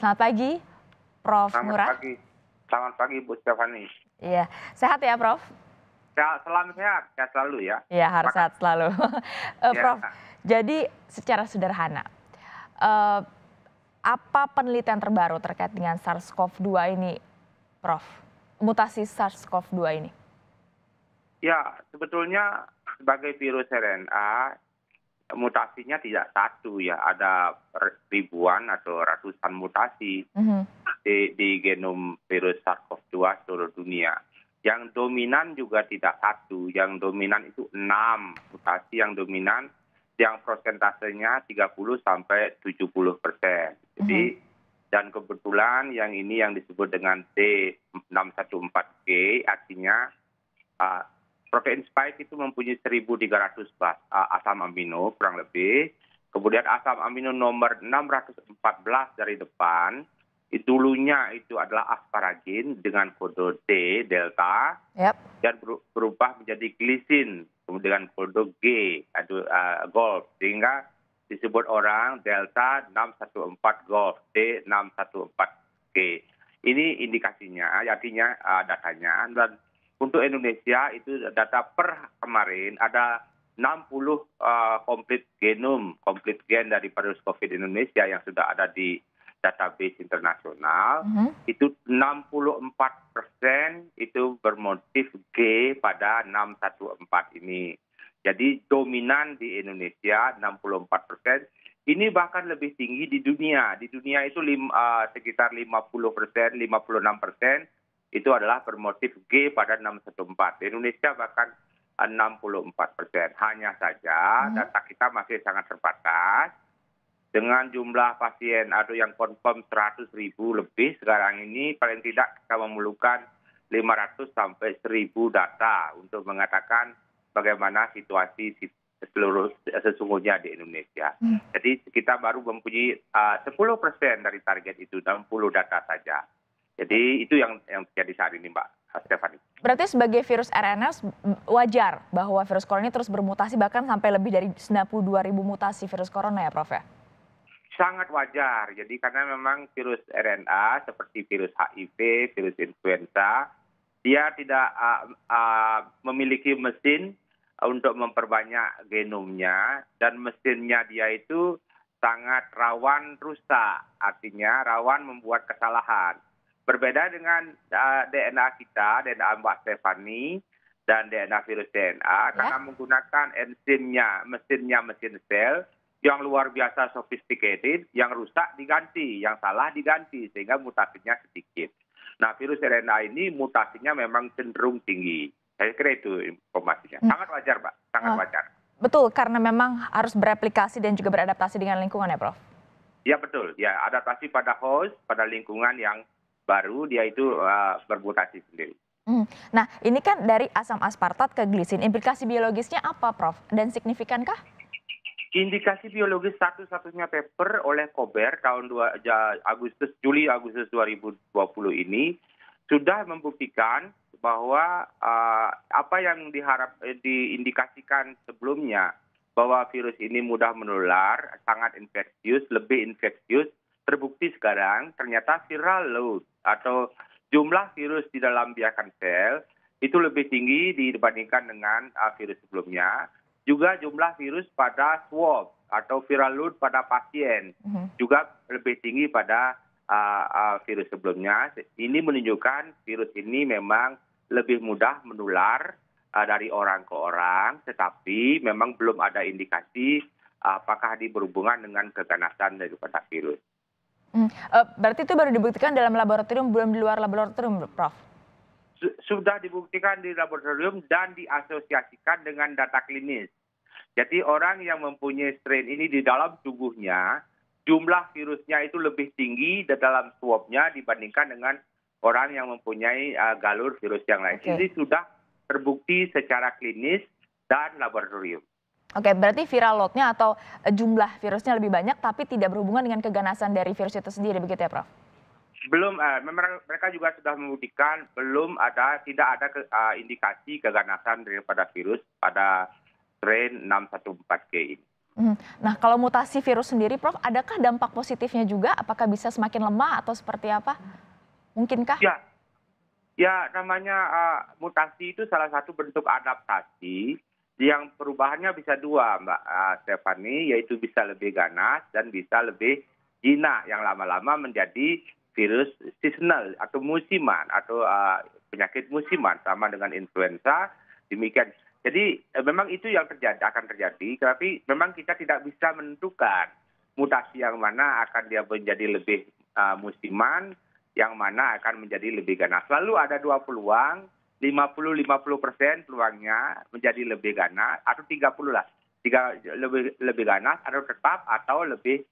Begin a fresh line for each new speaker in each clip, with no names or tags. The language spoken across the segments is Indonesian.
Selamat pagi, Prof. Selamat
pagi. Selamat pagi, Bu Stefani.
Iya, sehat ya, Prof. Ya,
sehat, selamat ya, sehat, sehat selalu ya. Iya,
harus sehat selalu. uh, ya. Prof, jadi secara sederhana, uh, apa penelitian terbaru terkait dengan SARS-CoV-2 ini, Prof? Mutasi SARS-CoV-2 ini?
Ya, sebetulnya sebagai virus RNA, mutasinya tidak satu ya, ada ribuan atau ratusan mutasi mm -hmm. di, di genom virus SARS-CoV-2 seluruh dunia. Yang dominan juga tidak satu, yang dominan itu enam mutasi yang dominan, yang prosentasenya 30 sampai 70 persen. Jadi mm -hmm. Dan kebetulan yang ini yang disebut dengan D614G artinya uh, protein spike itu mempunyai 1.300 eh, asam amino kurang lebih. Kemudian asam amino nomor 614 dari depan, dulunya itu adalah asparagin dengan kode D, delta, yep. dan berubah menjadi glisin dengan kode G, atau uh, eh, golf. Sehingga disebut orang delta 614 golf, D614G. Ini indikasinya, artinya uh, datanya. Dan untuk indonesia itu data per kemarin ada 60 puluh eh, komplit genom komplit gen dari virus covid indonesia yang sudah ada di database internasional Mm-hmm. itu 64 persen itu bermotif G pada 614 ini. Jadi dominan di Indonesia 64 persen. Ini bahkan lebih tinggi di dunia. Di dunia itu lim, uh, sekitar 50 persen, 56 persen itu adalah bermotif G pada 614. Indonesia bahkan 64 persen. Hanya saja hmm. data kita masih sangat terbatas. Dengan jumlah pasien atau yang konfirm 100 ribu lebih sekarang ini paling tidak kita memerlukan 500 sampai 1000 data untuk mengatakan bagaimana situasi seluruh sesungguhnya di Indonesia. Hmm. Jadi kita baru mempunyai ah, uh, 10 persen dari target itu 60 data saja. Jadi itu yang yang terjadi saat ini Mbak Stefani.
Berarti sebagai virus RNA wajar bahwa virus corona ini terus bermutasi bahkan sampai lebih dari 92 ribu mutasi virus corona ya Prof ya?
Sangat wajar. Jadi karena memang virus RNA seperti virus HIV, virus influenza, dia tidak uh, uh, memiliki mesin e, untuk memperbanyak genomnya dan mesinnya dia itu sangat rawan rusak, artinya rawan membuat kesalahan. Berbeda dengan uh, eh, DNA kita, DNA Mbak Stefani dan DNA virus DNA, ya. karena menggunakan enzimnya, mesinnya mesin sel yang luar biasa sophisticated, yang rusak diganti, yang salah diganti, sehingga mutasinya sedikit. Nah, virus RNA ini mutasinya memang cenderung tinggi. Saya kira itu informasinya. Hmm. Sangat wajar, Pak. Sangat oh. wajar.
Betul, karena memang harus bereplikasi dan juga beradaptasi dengan lingkungan ya, Prof?
Ya, betul. Ya, adaptasi pada host, pada lingkungan yang baru dia itu uh, bermutasi sendiri.
Hmm. Nah, ini kan dari asam aspartat ke glisin, implikasi biologisnya apa, Prof? Dan signifikankah?
Indikasi biologis satu-satunya paper oleh Kober tahun 2 Agustus Juli Agustus 2020 ini sudah membuktikan bahwa uh, apa yang diharap eh, diindikasikan sebelumnya bahwa virus ini mudah menular, sangat infeksius, lebih infeksius terbukti sekarang ternyata viral load atau jumlah virus di dalam biakan sel itu lebih tinggi dibandingkan dengan uh, virus sebelumnya. Juga jumlah virus pada swab atau viral load pada pasien mm -hmm. juga lebih tinggi pada uh, uh, virus sebelumnya. Ini menunjukkan virus ini memang lebih mudah menular uh, dari orang ke orang, tetapi memang belum ada indikasi uh, apakah diberhubungan berhubungan dengan keganasan daripada virus.
Hmm. Eh, berarti itu baru dibuktikan dalam laboratorium, belum di luar laboratorium, Prof?
Sudah dibuktikan di laboratorium dan diasosiasikan dengan data klinis. Jadi orang yang mempunyai strain ini di dalam tubuhnya, jumlah virusnya itu lebih tinggi di dalam swabnya dibandingkan dengan orang yang mempunyai uh, galur virus yang lain. Okay. Jadi sudah terbukti secara klinis dan laboratorium.
Oke, berarti viral loadnya atau eh, jumlah virusnya lebih banyak, tapi tidak berhubungan dengan keganasan dari virus itu sendiri, begitu ya, Prof?
Belum, eh, memang mereka juga sudah membuktikan belum ada, tidak ada ke, uh, indikasi keganasan daripada virus pada strain 614G
ini. Hmm. Nah, kalau mutasi virus sendiri, Prof, adakah dampak positifnya juga? Apakah bisa semakin lemah atau seperti apa? Mungkinkah? Ya,
ya namanya uh, mutasi itu salah satu bentuk adaptasi yang perubahannya bisa dua Mbak eh, Stefani, yaitu bisa lebih ganas dan bisa lebih jinak yang lama-lama menjadi virus seasonal atau musiman atau uh, penyakit musiman sama dengan influenza demikian. Jadi eh, memang itu yang terjadi akan terjadi, tapi memang kita tidak bisa menentukan mutasi yang mana akan dia menjadi lebih uh, musiman, yang mana akan menjadi lebih ganas. Lalu ada dua peluang lima puluh lima puluh persen peluangnya menjadi lebih ganas atau tiga puluh lah tiga lebih lebih ganas atau tetap atau lebih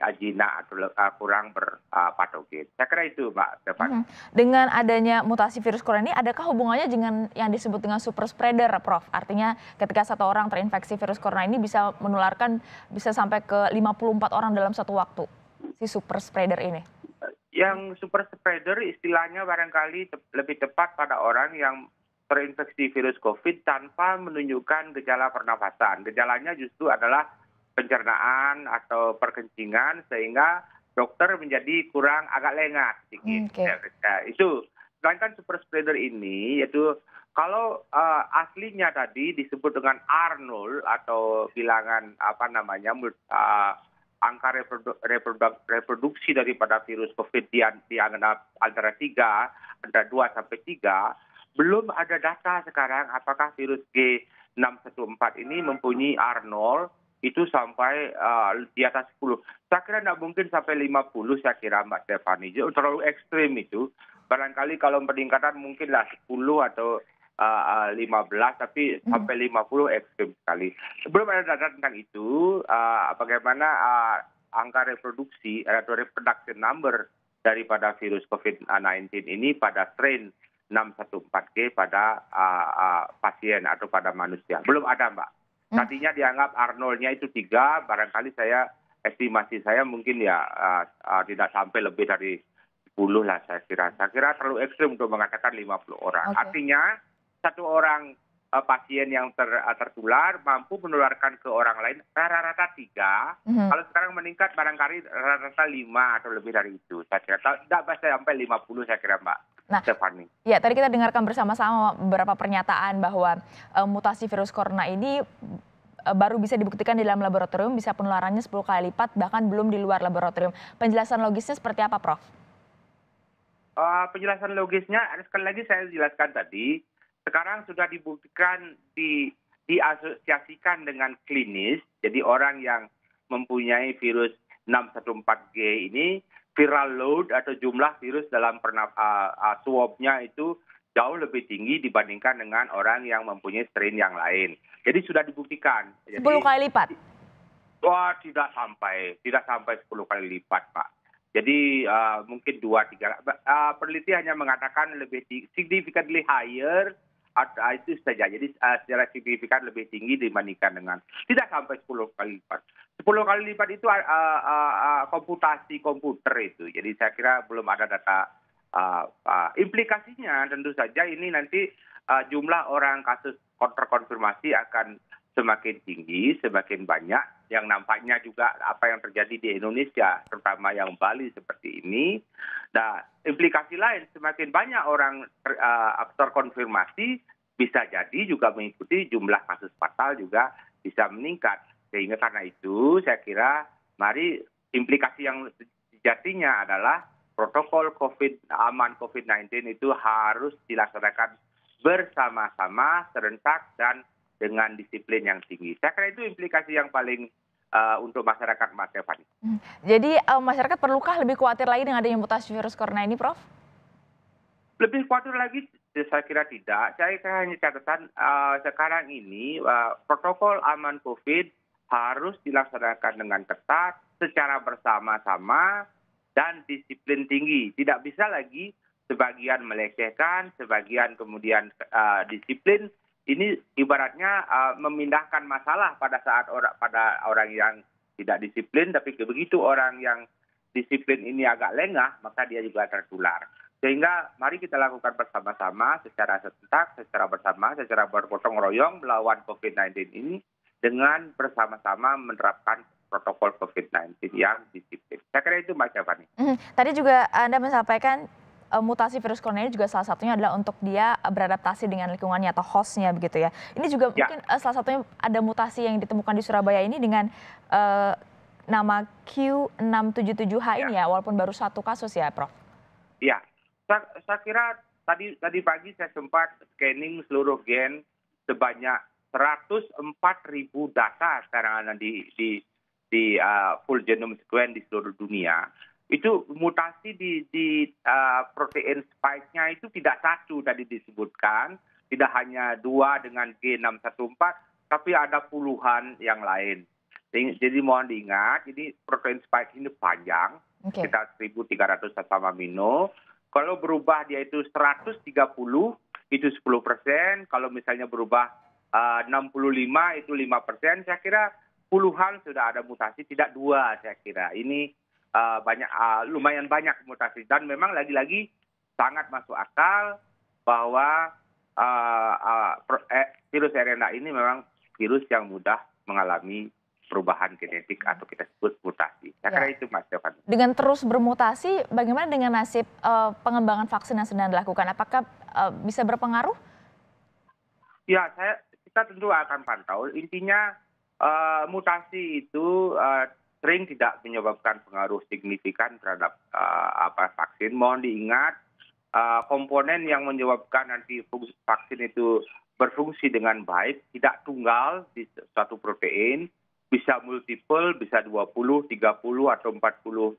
Ajina atau uh, kurang berpatogen. Ah, uh, Saya kira itu, Mbak Stefan.
Hmm. Dengan adanya mutasi virus corona ini, adakah hubungannya dengan yang disebut dengan super spreader, Prof? Artinya ketika satu orang terinfeksi virus corona ini bisa menularkan bisa sampai ke 54 orang dalam satu waktu, si super spreader ini
yang super spreader istilahnya barangkali lebih tepat pada orang yang terinfeksi virus covid tanpa menunjukkan gejala pernafasan gejalanya justru adalah pencernaan atau perkencingan sehingga dokter menjadi kurang agak lengah sedikit okay. Ya, ya, itu sedangkan super spreader ini yaitu kalau uh, aslinya tadi disebut dengan R0 atau bilangan apa namanya uh, angka reproduksi daripada virus covid di antara tiga antara dua sampai tiga belum ada data sekarang apakah virus G614 ini mempunyai R0 itu sampai uh, di atas 10. Saya kira tidak mungkin sampai 50 saya kira Mbak Stephanie. Terlalu ekstrim itu. Barangkali kalau peningkatan mungkinlah 10 atau uh, ah, 15 ah, tapi hmm. sampai 50 ekstrim sekali. Sebelum ada data itu, uh, bagaimana uh, angka reproduksi atau reproduction number daripada virus COVID-19 ini pada strain 614G pada uh, uh, pasien atau pada manusia. Belum ada, Mbak. Hmm. Tadinya dianggap 0 nya itu tiga, barangkali saya estimasi saya mungkin ya uh, uh, tidak sampai lebih dari 10 lah saya kira. Saya kira terlalu ekstrim untuk mengatakan 50 orang. Okay. Artinya satu orang eh, pasien yang ter, eh, tertular mampu menularkan ke orang lain rata-rata tiga. Mm-hmm. Kalau sekarang meningkat barangkali rata-rata lima atau lebih dari itu. Saya kira tidak pasti sampai lima puluh saya kira Mbak. Nah, Stephanie.
Ya, tadi kita dengarkan bersama-sama beberapa pernyataan bahwa uh, mutasi virus corona ini baru bisa dibuktikan di dalam laboratorium, bisa penularannya 10 kali lipat, bahkan belum di luar laboratorium. Penjelasan logisnya seperti apa, Prof?
Uh, penjelasan logisnya, sekali lagi saya jelaskan tadi, sekarang sudah dibuktikan diasosiasikan dengan klinis jadi orang yang mempunyai virus 614G ini viral load atau jumlah virus dalam pernaf uh, swabnya itu jauh lebih tinggi dibandingkan dengan orang yang mempunyai strain yang lain. Jadi sudah dibuktikan. Jadi, 10 kali lipat? Wah tidak sampai, tidak sampai 10 kali lipat Pak. Jadi uh, mungkin dua tiga. Uh, peneliti hanya mengatakan lebih significantly higher ada ah, itu saja. Jadi ah, secara signifikan lebih tinggi dibandingkan dengan tidak sampai 10 kali lipat. 10 kali lipat itu uh, uh, uh, komputasi komputer itu. Jadi saya kira belum ada data uh, uh, implikasinya tentu saja ini nanti uh, jumlah orang kasus terkonfirmasi akan semakin tinggi, semakin banyak yang nampaknya juga apa yang terjadi di Indonesia, terutama yang Bali seperti ini. Nah, implikasi lain semakin banyak orang ter, uh, eh, terkonfirmasi bisa jadi juga mengikuti jumlah kasus fatal juga bisa meningkat. Sehingga karena itu saya kira mari implikasi yang sejatinya adalah protokol COVID aman COVID-19 itu harus dilaksanakan bersama-sama serentak dan dengan disiplin yang tinggi. Saya kira itu implikasi yang paling uh, untuk masyarakat Mas Stephanie. Hmm.
Jadi uh, masyarakat perlukah lebih khawatir lagi dengan adanya mutasi virus corona ini, Prof?
Lebih khawatir lagi eh, saya kira tidak. Saya kira hanya catatan uh, sekarang ini uh, protokol aman COVID harus dilaksanakan dengan ketat secara bersama-sama dan disiplin tinggi. Tidak bisa lagi sebagian melecehkan, sebagian kemudian uh, disiplin ini ibaratnya uh, memindahkan masalah pada saat pada orang yang tidak disiplin tapi begitu orang yang disiplin ini agak lengah maka dia juga tertular sehingga mari kita lakukan bersama-sama secara serentak secara bersama secara berpotong royong melawan COVID-19 ini dengan bersama-sama menerapkan protokol COVID-19 yang disiplin. Saya kira itu Mbak Syafani.
Hmm, tadi juga Anda menyampaikan Eh, mutasi virus corona ini juga salah satunya adalah untuk dia beradaptasi dengan lingkungannya atau hostnya begitu ya. Ini juga ya. mungkin uh, salah satunya ada mutasi yang ditemukan di Surabaya ini dengan uh, nama Q677H ya. ini ya, walaupun baru satu kasus ya, Prof.
Iya, saya, saya kira tadi tadi pagi saya sempat scanning seluruh gen sebanyak 104 ribu data sekarang ada di di, di uh, full genome sequence di seluruh dunia itu mutasi di, di uh, protein spike-nya itu tidak satu tadi disebutkan, tidak hanya dua dengan G614, tapi ada puluhan yang lain. Jadi mohon diingat, ini protein spike ini panjang, okay. sekitar 1.300 sesama amino. Kalau berubah dia itu 130, itu 10 persen. Kalau misalnya berubah uh, 65, itu 5 persen. Saya kira puluhan sudah ada mutasi, tidak dua saya kira. Ini Eh, banyak uh, lumayan banyak mutasi dan memang lagi-lagi sangat masuk akal bahwa uh, uh, virus RNA ini memang virus yang mudah mengalami perubahan genetik atau kita sebut mutasi. Ya, Karena itu Mas Jovan.
Dengan terus bermutasi, bagaimana dengan nasib uh, pengembangan vaksin yang sedang dilakukan? Apakah uh, bisa berpengaruh?
Ya, saya kita tentu akan pantau. Intinya uh, mutasi itu uh, sering tidak menyebabkan pengaruh signifikan terhadap uh, apa vaksin. Mohon diingat uh, komponen yang menyebabkan nanti vaksin itu berfungsi dengan baik tidak tunggal di satu protein, bisa multiple, bisa 20, 30 atau 40 uh,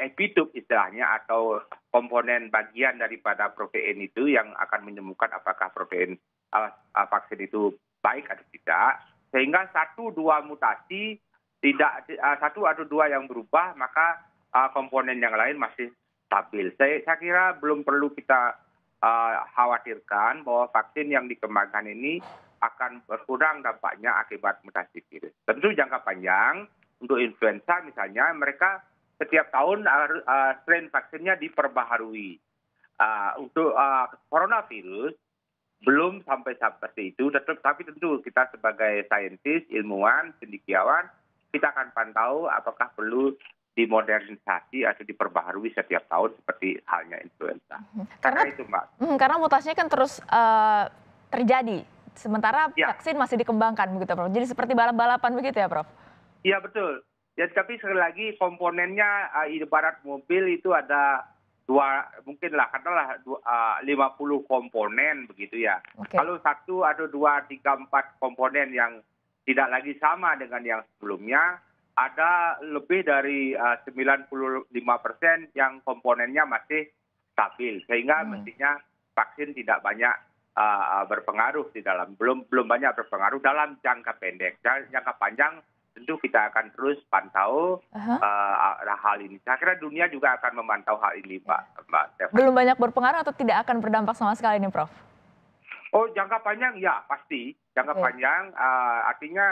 eh, epitop istilahnya atau komponen bagian daripada protein itu yang akan menyembuhkan apakah protein uh, vaksin itu baik atau tidak. Sehingga satu dua mutasi tidak ah, satu atau dua yang berubah maka ah, komponen yang lain masih stabil. Saya kira belum perlu kita ah, khawatirkan bahwa vaksin yang dikembangkan ini akan berkurang dampaknya akibat mutasi virus. Tentu jangka panjang untuk influenza misalnya mereka setiap tahun uh, strain vaksinnya diperbaharui. Uh, untuk uh, coronavirus belum sampai seperti itu, tetap, tapi tentu kita sebagai saintis, ilmuwan, cendekiawan kita akan pantau apakah perlu dimodernisasi atau diperbaharui setiap tahun seperti halnya influenza. Mhm. Karena, karena itu mbak.
Mhm, karena mutasinya kan terus uh, terjadi. Sementara ya. vaksin masih dikembangkan begitu, Prof. Jadi seperti balap-balapan begitu ya, Prof?
Iya betul. Ya, tapi sekali lagi komponennya uh, eh, ibarat mobil itu ada dua mungkin lah katalah eh, lima puluh komponen begitu ya. Okay. Kalau satu atau dua tiga empat komponen yang tidak lagi sama dengan yang sebelumnya. Ada lebih dari eh, uh, 95 persen yang komponennya masih stabil, sehingga hmm. mestinya vaksin tidak banyak uh, berpengaruh di dalam, belum belum banyak berpengaruh dalam jangka pendek. Jangka panjang tentu kita akan terus pantau uh-huh. uh, hal ini. Saya kira dunia juga akan memantau hal ini, Pak. Mbak
Belum banyak berpengaruh atau tidak akan berdampak sama sekali ini, Prof?
Oh, jangka panjang ya pasti jangka iya. panjang eh, artinya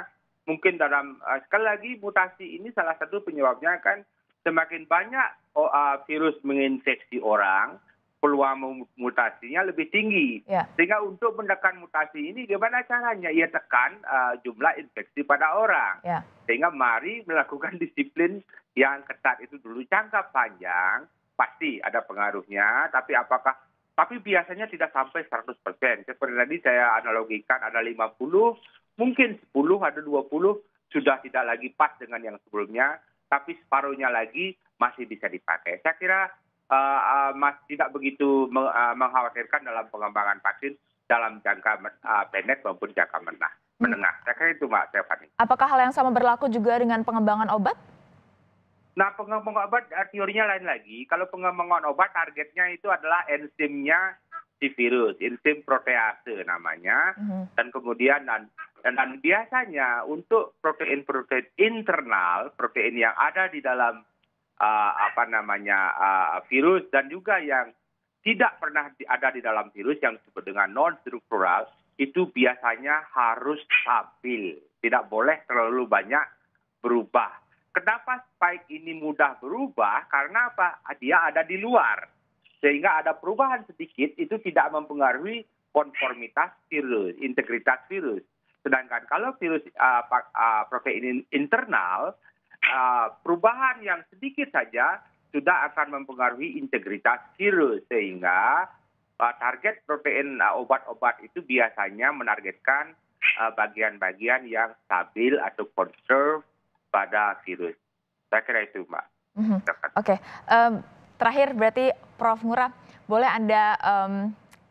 mungkin dalam eh, sekali lagi mutasi ini salah satu penyebabnya kan semakin banyak oh, eh, virus menginfeksi orang peluang mutasinya lebih tinggi yeah. sehingga untuk menekan mutasi ini gimana caranya ia tekan uh, jumlah infeksi pada orang yeah. sehingga mari melakukan disiplin yang ketat itu dulu jangka panjang pasti ada pengaruhnya tapi apakah tapi biasanya tidak sampai 100 persen. Seperti tadi saya analogikan ada 50, mungkin 10, ada 20 sudah tidak lagi pas dengan yang sebelumnya, tapi separuhnya lagi masih bisa dipakai. Saya kira uh, eh, uh, eh, masih tidak begitu meng, uh, mengkhawatirkan dalam pengembangan vaksin dalam jangka uh, pendek maupun jangka menengah. Hmm. Saya kira itu Mbak Stephanie.
Apakah hal yang sama berlaku juga dengan pengembangan obat?
Nah, pengembangan obat eh, teorinya lain lagi. Kalau pengembangan obat targetnya itu adalah enzimnya si virus, enzim protease namanya. Mm -hmm. Dan kemudian dan, dan biasanya untuk protein-protein internal, protein yang ada di dalam uh, apa namanya uh, virus dan juga yang tidak pernah ada di dalam virus yang disebut dengan non struktural itu biasanya harus stabil, tidak boleh terlalu banyak berubah Kenapa spike ini mudah berubah? Karena apa? Dia ada di luar. Sehingga ada perubahan sedikit itu tidak mempengaruhi konformitas virus, integritas virus. Sedangkan kalau virus uh, protein internal, uh, perubahan yang sedikit saja sudah akan mempengaruhi integritas virus. Sehingga uh, target protein uh, obat-obat itu biasanya menargetkan bagian-bagian uh, yang stabil atau conserve pada virus. Saya kira itu, Mbak.
Mm -hmm. Oke, okay. um, terakhir berarti Prof. Ngurah, boleh Anda um,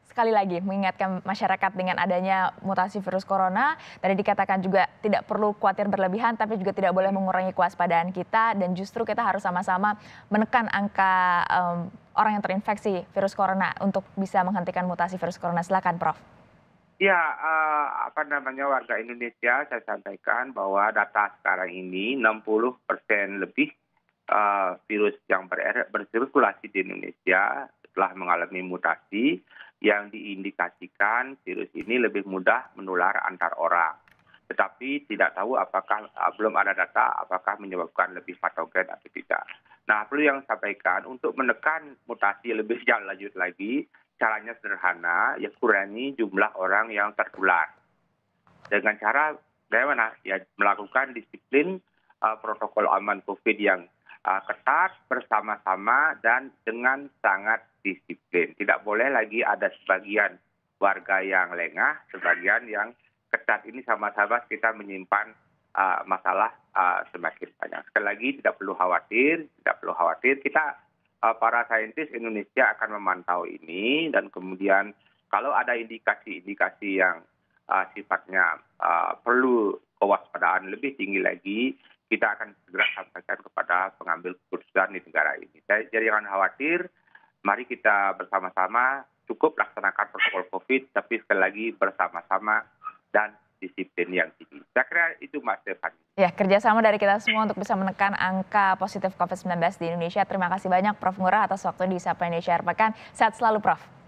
sekali lagi mengingatkan masyarakat dengan adanya mutasi virus corona. Tadi dikatakan juga tidak perlu khawatir berlebihan, tapi juga tidak boleh mengurangi kewaspadaan kita dan justru kita harus sama-sama menekan angka um, orang yang terinfeksi virus corona untuk bisa menghentikan mutasi virus corona. Silakan, Prof.
Ya, uh, apa namanya warga Indonesia saya sampaikan bahwa data sekarang ini 60 persen lebih uh, virus yang bersirkulasi di Indonesia telah mengalami mutasi yang diindikasikan virus ini lebih mudah menular antar orang. Tetapi tidak tahu apakah eh, belum ada data apakah menyebabkan lebih patogen atau tidak. Nah, perlu yang sampaikan untuk menekan mutasi lebih jauh lanjut lagi, caranya sederhana, ya kurangi jumlah orang yang tertular. Dengan cara bagaimana? Ya melakukan disiplin uh, protokol aman COVID yang uh, ketat bersama-sama dan dengan sangat disiplin. Tidak boleh lagi ada sebagian warga yang lengah, sebagian yang ketat ini sama-sama kita menyimpan uh, masalah uh, semakin banyak. Sekali lagi tidak perlu khawatir, tidak perlu khawatir. Kita Eh, para saintis Indonesia akan memantau ini dan kemudian kalau ada indikasi-indikasi yang uh, sifatnya uh, perlu kewaspadaan lebih tinggi lagi, kita akan segera sampaikan kepada pengambil keputusan di negara ini. Jadi jangan khawatir, mari kita bersama-sama cukup laksanakan protokol COVID, tapi sekali lagi bersama-sama dan disiplin yang tinggi. Saya kira itu Mas
Ya, kerjasama dari kita semua untuk bisa menekan angka positif COVID-19 di Indonesia. Terima kasih banyak Prof. Ngurah atas waktu di Sapa Indonesia Arpakan. Sehat selalu Prof.